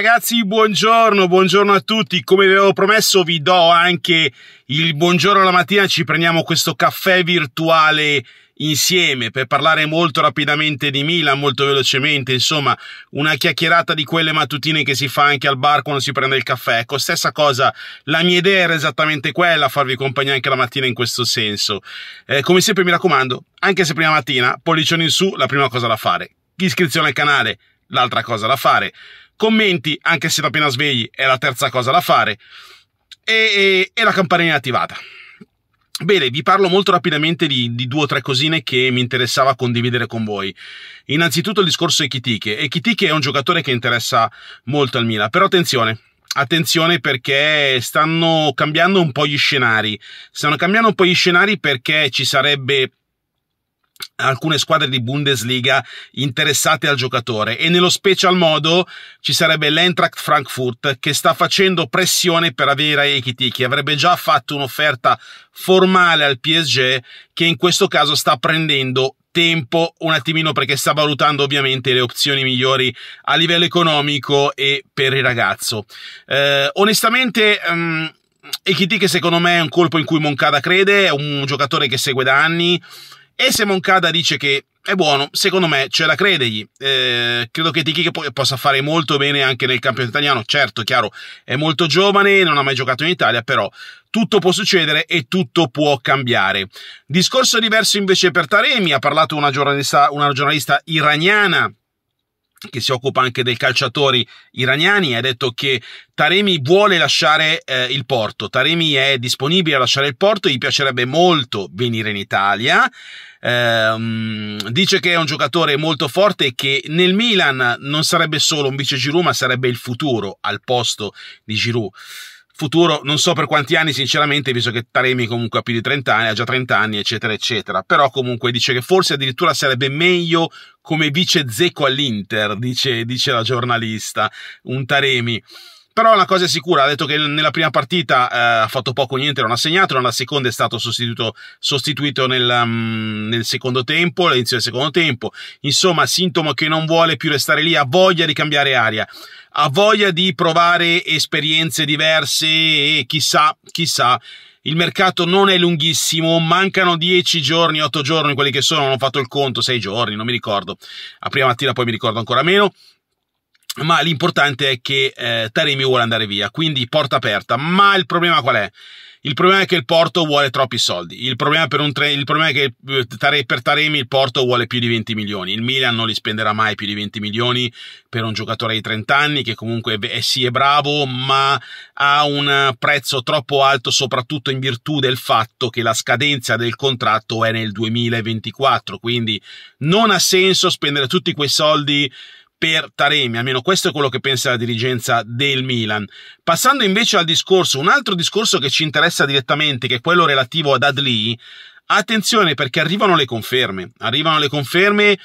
Ragazzi, buongiorno, buongiorno a tutti. Come vi avevo promesso, vi do anche il buongiorno alla mattina. Ci prendiamo questo caffè virtuale insieme per parlare molto rapidamente di Milan, molto velocemente, insomma, una chiacchierata di quelle mattutine che si fa anche al bar quando si prende il caffè. Ecco, stessa cosa, la mia idea era esattamente quella, farvi compagnia anche la mattina in questo senso. Eh, come sempre mi raccomando, anche se prima mattina, pollicione in su, la prima cosa da fare, iscrizione al canale, l'altra cosa da fare commenti, anche se siete appena svegli, è la terza cosa da fare, e, e, e la campanella attivata. Bene, vi parlo molto rapidamente di, di, due o tre cosine che mi interessava condividere con voi. Innanzitutto il discorso Ekitike. Ekitike è un giocatore che interessa molto al Milan, però attenzione, attenzione perché stanno cambiando un po' gli scenari. Stanno cambiando un po' gli scenari perché ci sarebbe alcune squadre di Bundesliga interessate al giocatore e nello special modo ci sarebbe l'Eintracht Frankfurt che sta facendo pressione per avere Ekiti che avrebbe già fatto un'offerta formale al PSG che in questo caso sta prendendo tempo un attimino perché sta valutando ovviamente le opzioni migliori a livello economico e per il ragazzo. Eh, onestamente um, ehm, che secondo me è un colpo in cui Moncada crede, è un giocatore che segue da anni e se Moncada dice che è buono, secondo me ce la credegli. Eh, credo che Tichi possa fare molto bene anche nel campionato italiano. Certo, chiaro, è molto giovane, non ha mai giocato in Italia, però tutto può succedere e tutto può cambiare. Discorso diverso invece per Taremi, ha parlato una giornalista, una giornalista iraniana che si occupa anche dei calciatori iraniani, ha detto che Taremi vuole lasciare eh, il porto, Taremi è disponibile a lasciare il porto, gli piacerebbe molto venire in Italia, eh, dice che è un giocatore molto forte e che nel Milan non sarebbe solo un vice Giroud ma sarebbe il futuro al posto di Giroud futuro, non so per quanti anni sinceramente, visto che Taremi comunque ha più di 30 anni, ha già 30 anni, eccetera, eccetera. Però comunque dice che forse addirittura sarebbe meglio come vice zecco all'Inter, dice, dice la giornalista, un Taremi. Però una cosa è sicura, ha detto che nella prima partita eh, ha fatto poco o niente, non ha segnato, nella seconda è stato sostituito, sostituito nel, um, nel, secondo tempo, all'inizio del secondo tempo. Insomma, sintomo che non vuole più restare lì, ha voglia di cambiare aria, ha voglia di provare esperienze diverse e chissà, chissà. Il mercato non è lunghissimo, mancano 10 giorni, 8 giorni, quelli che sono, non ho fatto il conto, 6 giorni, non mi ricordo. A prima mattina poi mi ricordo ancora meno ma l'importante è che eh, Taremi vuole andare via, quindi porta aperta. Ma il problema qual è? Il problema è che il Porto vuole troppi soldi. Il problema, per tre, il problema è che eh, per Taremi il Porto vuole più di 20 milioni. Il Milan non li spenderà mai più di 20 milioni per un giocatore di 30 anni che comunque è, sì è bravo, ma ha un prezzo troppo alto, soprattutto in virtù del fatto che la scadenza del contratto è nel 2024. Quindi non ha senso spendere tutti quei soldi per Taremi, almeno questo è quello che pensa la dirigenza del Milan. Passando invece al discorso, un altro discorso che ci interessa direttamente, che è quello relativo ad Adli, attenzione perché arrivano le conferme, arrivano le conferme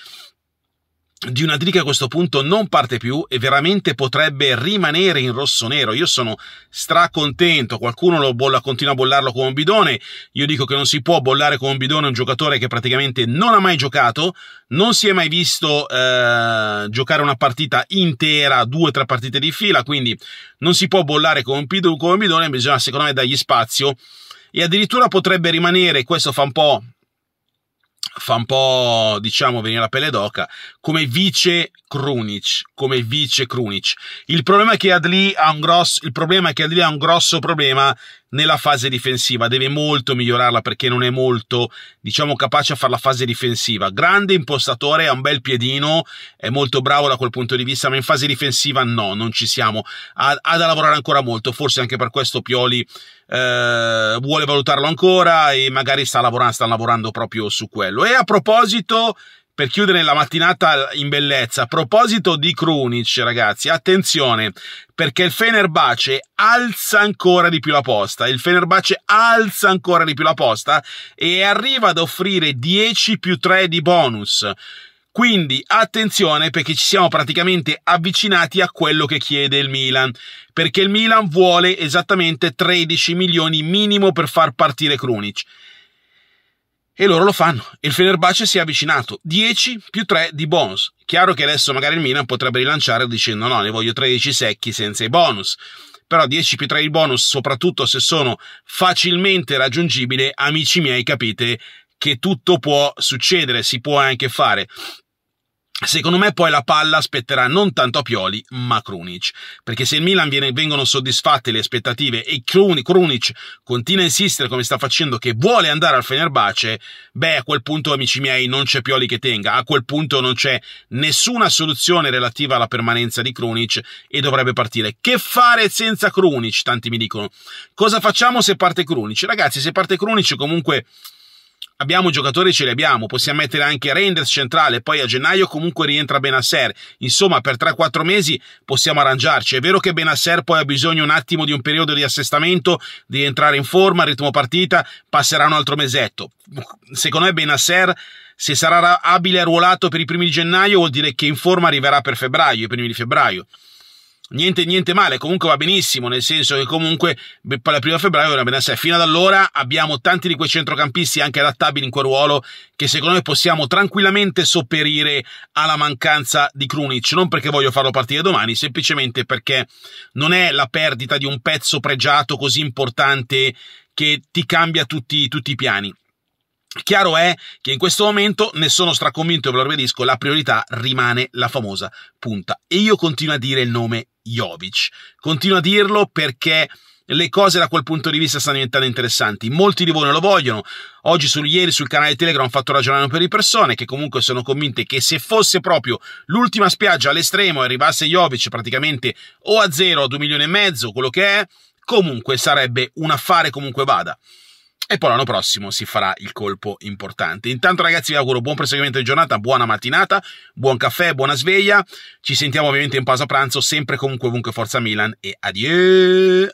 di una trick a questo punto non parte più e veramente potrebbe rimanere in rosso-nero. Io sono stracontento, qualcuno lo bolla, continua a bollarlo come un bidone, io dico che non si può bollare come un bidone un giocatore che praticamente non ha mai giocato, non si è mai visto eh, giocare una partita intera, due o tre partite di fila, quindi non si può bollare come un, bidone, come un bidone, bisogna secondo me dargli spazio e addirittura potrebbe rimanere, questo fa un po' fa un po', diciamo, venire la pelle d'oca, come vice Krunic, come vice Krunic. Il problema è che Adli ha un grosso, il problema è che Adli ha un grosso problema nella fase difensiva, deve molto migliorarla perché non è molto, diciamo, capace a fare la fase difensiva. Grande impostatore, ha un bel piedino, è molto bravo da quel punto di vista, ma in fase difensiva no, non ci siamo. Ha, ha da lavorare ancora molto, forse anche per questo Pioli eh, vuole valutarlo ancora e magari sta lavorando, sta lavorando proprio su quello. E a proposito per chiudere la mattinata in bellezza. A proposito di Krunic, ragazzi, attenzione, perché il Fenerbace alza ancora di più la posta. Il Fenerbace alza ancora di più la posta e arriva ad offrire 10 più 3 di bonus. Quindi attenzione perché ci siamo praticamente avvicinati a quello che chiede il Milan, perché il Milan vuole esattamente 13 milioni minimo per far partire Krunic e loro lo fanno. Il Fenerbahce si è avvicinato. 10 più 3 di bonus. Chiaro che adesso magari il Milan potrebbe rilanciare dicendo no, ne voglio 13 secchi senza i bonus. Però 10 più 3 di bonus, soprattutto se sono facilmente raggiungibili, amici miei, capite che tutto può succedere, si può anche fare. Secondo me poi la palla spetterà non tanto a Pioli ma a Krunic, perché se il Milan viene, vengono soddisfatte le aspettative e Krunic continua a insistere come sta facendo che vuole andare al Fenerbace, beh a quel punto amici miei non c'è Pioli che tenga, a quel punto non c'è nessuna soluzione relativa alla permanenza di Krunic e dovrebbe partire. Che fare senza Krunic? Tanti mi dicono. Cosa facciamo se parte Krunic? Ragazzi se parte Krunic comunque abbiamo giocatori, ce li abbiamo. Possiamo mettere anche Renders centrale, poi a gennaio comunque rientra Benasser. Insomma, per 3-4 mesi possiamo arrangiarci. È vero che Benasser poi ha bisogno un attimo di un periodo di assestamento, di entrare in forma, ritmo partita, passerà un altro mesetto. Secondo me Benasser se sarà abile e ruolato per i primi di gennaio vuol dire che in forma arriverà per febbraio, i primi di febbraio niente, niente male, comunque va benissimo, nel senso che comunque per la prima febbraio va bene a sé. Fino ad allora abbiamo tanti di quei centrocampisti anche adattabili in quel ruolo che secondo me possiamo tranquillamente sopperire alla mancanza di Krunic, non perché voglio farlo partire domani, semplicemente perché non è la perdita di un pezzo pregiato così importante che ti cambia tutti, tutti i piani. Chiaro è che in questo momento ne sono straconvinto e ve lo ribadisco, la priorità rimane la famosa punta. E io continuo a dire il nome Jovic. Continuo a dirlo perché le cose da quel punto di vista stanno diventando interessanti. Molti di voi non lo vogliono. Oggi, su ieri, sul canale Telegram ho fatto ragionare un po' di persone che comunque sono convinte che se fosse proprio l'ultima spiaggia all'estremo e arrivasse Jovic praticamente o a zero o a due milioni e mezzo, quello che è, comunque sarebbe un affare comunque vada e poi l'anno prossimo si farà il colpo importante. Intanto ragazzi vi auguro buon proseguimento di giornata, buona mattinata, buon caffè, buona sveglia, ci sentiamo ovviamente in pausa pranzo, sempre comunque ovunque Forza Milan e adieu!